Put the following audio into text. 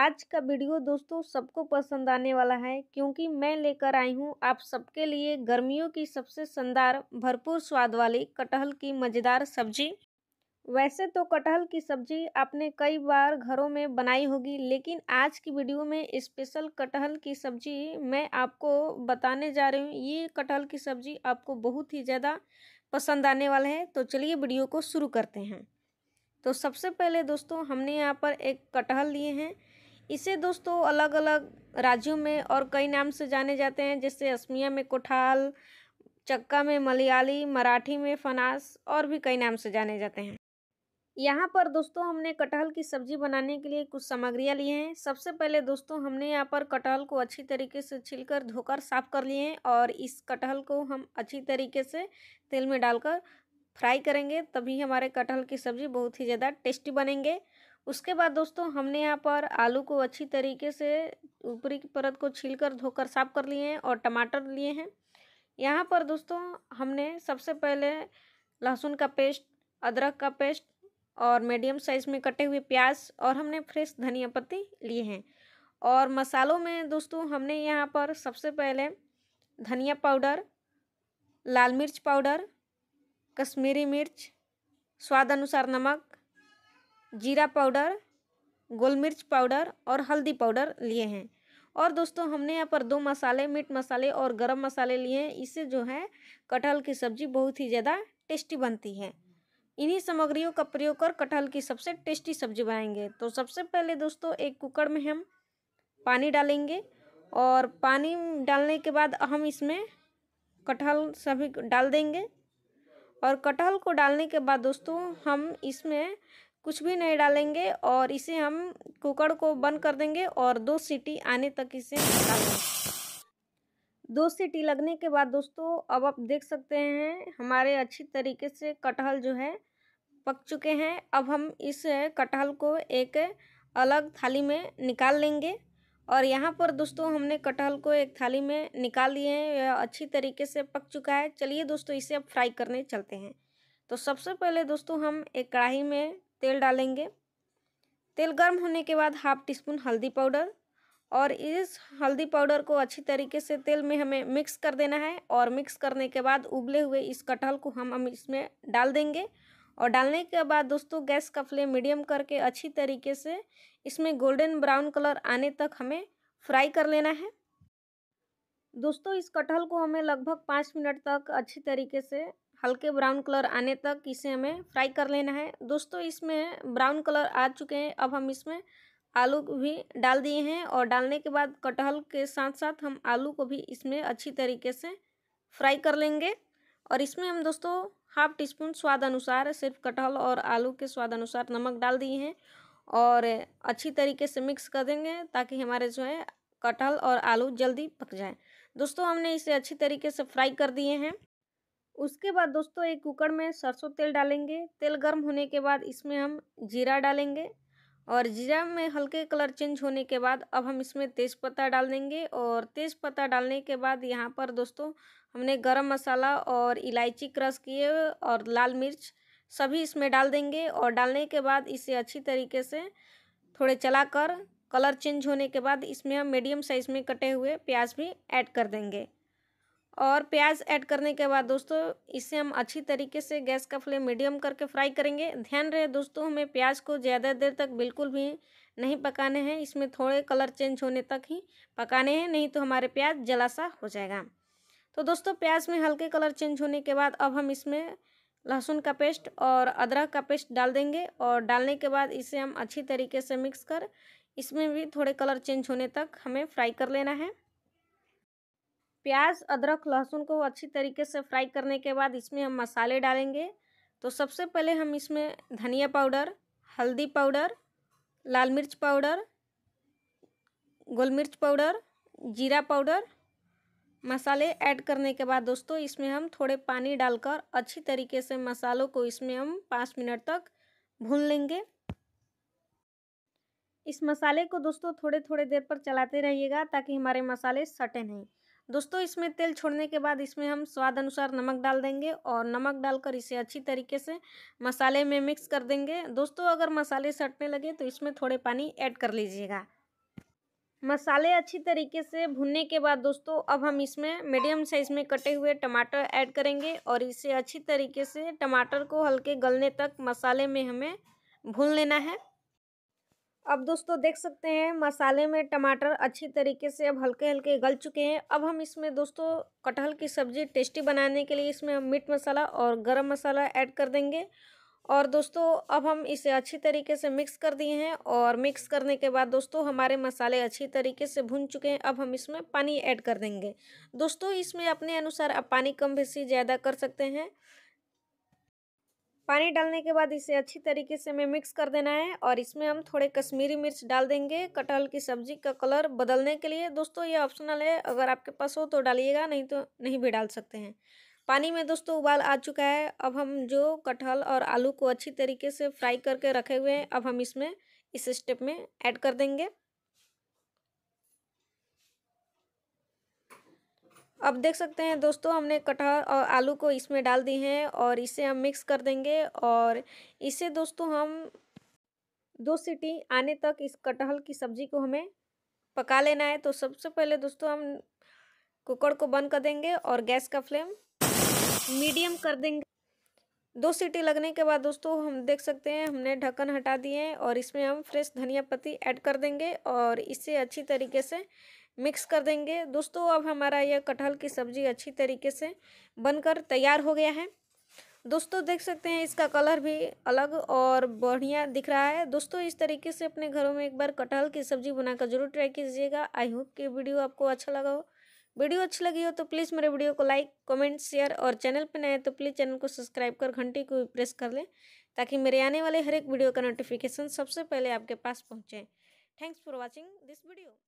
आज का वीडियो दोस्तों सबको पसंद आने वाला है क्योंकि मैं लेकर आई हूँ आप सबके लिए गर्मियों की सबसे शानदार भरपूर स्वाद वाली कटहल की मज़ेदार सब्जी वैसे तो कटहल की सब्जी आपने कई बार घरों में बनाई होगी लेकिन आज की वीडियो में स्पेशल कटहल की सब्जी मैं आपको बताने जा रही हूँ ये कटहल की सब्जी आपको बहुत ही ज़्यादा पसंद आने वाला है तो चलिए वीडियो को शुरू करते हैं तो सबसे पहले दोस्तों हमने यहाँ पर एक कटहल लिए हैं इसे दोस्तों अलग अलग राज्यों में और कई नाम से जाने जाते हैं जैसे असमिया में कोठाल चक्का में मलयाली मराठी में फनास और भी कई नाम से जाने जाते हैं यहाँ पर दोस्तों हमने कटहल की सब्जी बनाने के लिए कुछ सामग्रियाँ लिए हैं सबसे पहले दोस्तों हमने यहाँ पर कटहल को अच्छी तरीके से छिलकर धोकर साफ कर लिए हैं और इस कटहल को हम अच्छी तरीके से तेल में डालकर फ्राई करेंगे तभी हमारे कटहल की सब्ज़ी बहुत ही ज़्यादा टेस्टी बनेंगे उसके बाद दोस्तों हमने यहाँ पर आलू को अच्छी तरीके से ऊपरी की परत को छीलकर धोकर साफ कर लिए हैं और टमाटर लिए हैं यहाँ पर दोस्तों हमने सबसे पहले लहसुन का पेस्ट अदरक का पेस्ट और मीडियम साइज़ में कटे हुए प्याज और हमने फ्रेश धनिया पत्ती लिए हैं और मसालों में दोस्तों हमने यहाँ पर सबसे पहले धनिया पाउडर लाल मिर्च पाउडर कश्मीरी मिर्च स्वाद अनुसार नमक जीरा पाउडर गोल मिर्च पाउडर और हल्दी पाउडर लिए हैं और दोस्तों हमने यहाँ पर दो मसाले मीट मसाले और गरम मसाले लिए हैं इससे जो है कटहल की सब्ज़ी बहुत ही ज़्यादा टेस्टी बनती है इन्हीं सामग्रियों का प्रयोग कर कटहल की सबसे टेस्टी सब्जी बनाएंगे तो सबसे पहले दोस्तों एक कुकर में हम पानी डालेंगे और पानी डालने के बाद हम इसमें कटहल सभी डाल देंगे और कटहल को डालने के बाद दोस्तों हम इसमें कुछ भी नहीं डालेंगे और इसे हम कुकर को बंद कर देंगे और दो सीटी आने तक इसे डालेंगे दो सीटी लगने के बाद दोस्तों अब आप देख सकते हैं हमारे अच्छी तरीके से कटहल जो है पक चुके हैं अब हम इस कटहल को एक अलग थाली में निकाल लेंगे और यहाँ पर दोस्तों हमने कटहल को एक थाली में निकाल लिए हैं यह अच्छी तरीके से पक चुका है चलिए दोस्तों इसे अब फ्राई करने चलते हैं तो सबसे पहले दोस्तों हम एक कढ़ाई में तेल डालेंगे तेल गर्म होने के बाद हाफ टी स्पून हल्दी पाउडर और इस हल्दी पाउडर को अच्छी तरीके से तेल में हमें मिक्स कर देना है और मिक्स करने के बाद उबले हुए इस कटहल को हम हम इसमें डाल देंगे और डालने के बाद दोस्तों गैस का फ्लेम मीडियम करके अच्छी तरीके से इसमें गोल्डन ब्राउन कलर आने तक हमें फ्राई कर लेना है दोस्तों इस कटहल को हमें लगभग पाँच मिनट तक अच्छी तरीके से हल्के ब्राउन कलर आने तक इसे हमें फ्राई कर लेना है दोस्तों इसमें ब्राउन कलर आ चुके हैं अब हम इसमें आलू भी डाल दिए हैं और डालने के बाद कटहल के साथ साथ हम आलू को भी इसमें अच्छी तरीके से फ्राई कर लेंगे और इसमें हम दोस्तों हाफ टी स्पून स्वाद अनुसार सिर्फ कटहल और आलू के स्वाद अनुसार नमक डाल दिए हैं और अच्छी तरीके से मिक्स कर देंगे ताकि हमारे जो है कटहल और आलू जल्दी पक जाए दोस्तों हमने इसे अच्छी तरीके से फ्राई कर दिए हैं उसके बाद दोस्तों एक कुकर में सरसों तेल डालेंगे तेल गर्म होने के बाद इसमें हम जीरा डालेंगे और जीरा में हल्के कलर चेंज होने के बाद अब हम इसमें तेज़पत्ता डाल देंगे और तेज़पत्ता डालने के बाद यहाँ पर दोस्तों हमने गरम मसाला और इलायची क्रश किए और लाल मिर्च सभी इसमें डाल देंगे और डालने के बाद इसे अच्छी तरीके से थोड़े चलाकर कलर चेंज होने के बाद इसमें हम मीडियम साइज़ में कटे हुए प्याज भी ऐड कर देंगे और प्याज ऐड करने के बाद दोस्तों इसे हम अच्छी तरीके से गैस का फ्लेम मीडियम करके फ्राई करेंगे ध्यान रहे दोस्तों हमें प्याज को ज़्यादा देर तक बिल्कुल भी नहीं पकाने हैं इसमें थोड़े कलर चेंज होने तक ही पकाने हैं नहीं तो हमारे प्याज जलासा हो जाएगा तो दोस्तों प्याज में हल्के कलर चेंज होने के बाद अब हम इसमें लहसुन का पेस्ट और अदरक का पेस्ट डाल देंगे और डालने के बाद इसे हम अच्छी तरीके से मिक्स कर इसमें भी थोड़े कलर चेंज होने तक हमें फ्राई कर लेना है प्याज अदरक लहसुन को अच्छी तरीके से फ्राई करने के बाद इसमें हम मसाले डालेंगे तो सबसे पहले हम इसमें धनिया पाउडर हल्दी पाउडर लाल मिर्च पाउडर गोल मिर्च पाउडर जीरा पाउडर मसाले ऐड करने के बाद दोस्तों इसमें हम थोड़े पानी डालकर अच्छी तरीके से मसालों को इसमें हम पाँच मिनट तक भून लेंगे इस मसाले को दोस्तों थोड़े थोड़े देर पर चलाते रहिएगा ताकि हमारे मसाले सटे नहीं दोस्तों इसमें तेल छोड़ने के बाद इसमें हम स्वाद अनुसार नमक डाल देंगे और नमक डालकर इसे अच्छी तरीके से मसाले में मिक्स कर देंगे दोस्तों अगर मसाले सटने लगे तो इसमें थोड़े पानी ऐड कर लीजिएगा मसाले अच्छी तरीके से भुनने के बाद दोस्तों अब हम इसमें मीडियम साइज़ में कटे हुए टमाटर ऐड करेंगे और इसे अच्छी तरीके से टमाटर को हल्के गलने तक मसाले में हमें भून लेना है अब दोस्तों देख सकते हैं मसाले में टमाटर अच्छी तरीके से अब हल्के हल्के गल चुके हैं अब हम इसमें दोस्तों कटहल की सब्ज़ी टेस्टी बनाने के लिए इसमें हम मीट मसाला और गरम मसाला ऐड कर देंगे और दोस्तों अब हम इसे अच्छी तरीके से मिक्स कर दिए हैं और मिक्स करने के बाद दोस्तों हमारे मसाले अच्छी तरीके से भुन चुके हैं अब हम इसमें पानी ऐड कर देंगे दोस्तों इसमें अपने अनुसार आप पानी कम बेसी ज़्यादा कर सकते हैं पानी डालने के बाद इसे अच्छी तरीके से हमें मिक्स कर देना है और इसमें हम थोड़े कश्मीरी मिर्च डाल देंगे कटहल की सब्जी का कलर बदलने के लिए दोस्तों ये ऑप्शनल है अगर आपके पास हो तो डालिएगा नहीं तो नहीं भी डाल सकते हैं पानी में दोस्तों उबाल आ चुका है अब हम जो कटहल और आलू को अच्छी तरीके से फ्राई करके रखे हुए हैं अब हम इसमें इस स्टेप में ऐड कर देंगे अब देख सकते हैं दोस्तों हमने कटहर और आलू को इसमें डाल दिए हैं और इसे हम मिक्स कर देंगे और इसे दोस्तों हम दो सीटी आने तक इस कटहल की सब्ज़ी को हमें पका लेना है तो सबसे पहले दोस्तों हम कुकर को बंद कर देंगे और गैस का फ्लेम मीडियम कर देंगे दो सीटी लगने के बाद दोस्तों हम देख सकते हैं हमने ढक्कन हटा दिए हैं और इसमें हम फ्रेश धनिया पत्ती ऐड कर देंगे और इसे अच्छी तरीके से मिक्स कर देंगे दोस्तों अब हमारा यह कटहल की सब्ज़ी अच्छी तरीके से बनकर तैयार हो गया है दोस्तों देख सकते हैं इसका कलर भी अलग और बढ़िया दिख रहा है दोस्तों इस तरीके से अपने घरों में एक बार कटहल की सब्ज़ी बनाकर जरूर ट्राई कीजिएगा आई होप कि वीडियो आपको अच्छा लगा हो वीडियो अच्छी लगी हो तो प्लीज़ मेरे वीडियो को लाइक कमेंट शेयर और चैनल पर नए तो प्लीज़ चैनल को सब्सक्राइब कर घंटी को भी प्रेस कर लें ताकि मेरे आने वाले हर एक वीडियो का नोटिफिकेशन सबसे पहले आपके पास पहुँचें thanks for watching this video